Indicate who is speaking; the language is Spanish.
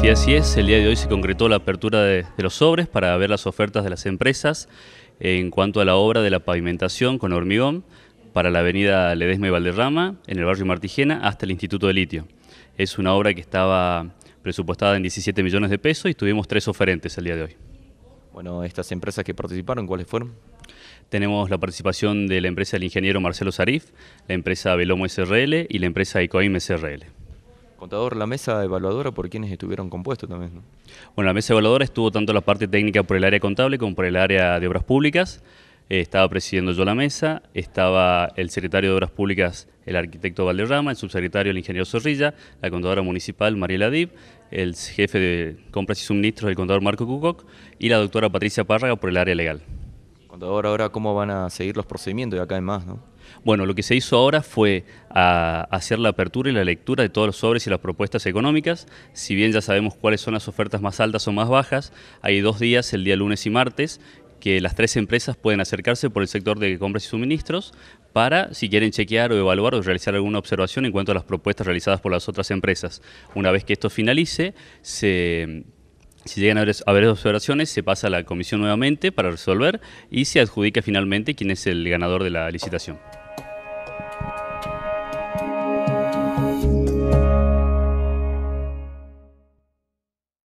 Speaker 1: Sí, así es. El día de hoy se concretó la apertura de, los sobres para ver las ofertas de las empresas en cuanto a la obra de la pavimentación con hormigón para la avenida Ledesma y Valderrama, en el barrio Martigena, hasta el Instituto de Litio. Es una obra que estaba presupuestada en 17 millones de pesos y tuvimos tres oferentes el día de hoy. Bueno, estas empresas que participaron, ¿cuáles fueron? Tenemos la participación de la empresa del ingeniero Marcelo Sarif, la empresa Velomo SRL y la empresa Ecoim SRL.
Speaker 2: Contador, la mesa evaluadora por quienes estuvieron compuestos también.
Speaker 1: Bueno, la mesa evaluadora estuvo tanto la parte técnica por el área contable como por el área de obras públicas. Eh, estaba presidiendo yo la mesa, estaba el secretario de Obras Públicas, el arquitecto Valderrama, el subsecretario, el ingeniero Zorrilla, la contadora municipal, Mariela Dib, el jefe de compras y suministros, el contador Marco Cucoc, y la doctora Patricia Párraga por el área legal. Ahora, ahora, ¿cómo van a seguir los procedimientos y acá en más? ¿no? Bueno, lo que se hizo ahora fue hacer la apertura y la lectura de todos los sobres y las propuestas económicas. Si bien ya sabemos cuáles son las ofertas más altas o más bajas, hay dos días, el día lunes y martes, que las tres empresas pueden acercarse por el sector de compras y suministros para, si quieren chequear o evaluar o realizar alguna observación en cuanto a las propuestas realizadas por las otras empresas. Una vez que esto finalice, se si llegan a haber, observaciones, se pasa a la comisión nuevamente para resolver y se adjudica finalmente quién es el ganador de la licitación.